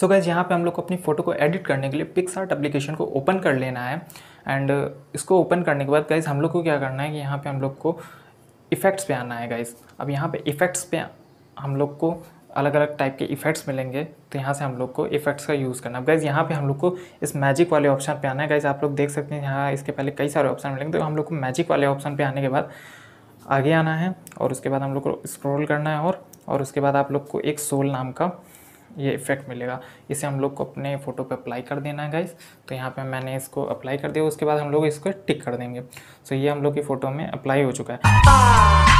सो gas यहाँ पे हम लोग को अपनी फ़ोटो को एडिट करने के लिए आर्ट एप्लीकेशन को ओपन कर लेना है एंड uh, इसको ओपन करने के बाद गाइज हम लोग को क्या करना है कि यहाँ पे हम लोग को इफ़ेक्ट्स पे आना है गाइज अब यहाँ पे इफ़ेक्ट्स पे हम लोग को अलग अलग टाइप के इफ़ेक्ट्स मिलेंगे तो यहाँ से हम लोग को इफ़ेक्ट्स का यूज़ करना है गाइज़ यहाँ पे हम लोग को इस मैजिक वाले ऑप्शन पे आना है गाइज़ आप लोग देख सकते हैं यहाँ इसके पहले कई सारे ऑप्शन मिलेंगे तो हम लोग को मैजिक वाले ऑप्शन पे आने के बाद आगे आना है और उसके बाद हम लोग को स्क्रॉल करना है और और उसके बाद आप लोग को एक सोल नाम का ये इफेक्ट मिलेगा इसे हम लोग को अपने फ़ोटो पे अप्लाई कर देना है गाइस तो यहाँ पे मैंने इसको अप्लाई कर दिया उसके बाद हम लोग इसको टिक कर देंगे सो ये हम लोग की फ़ोटो में अप्लाई हो चुका है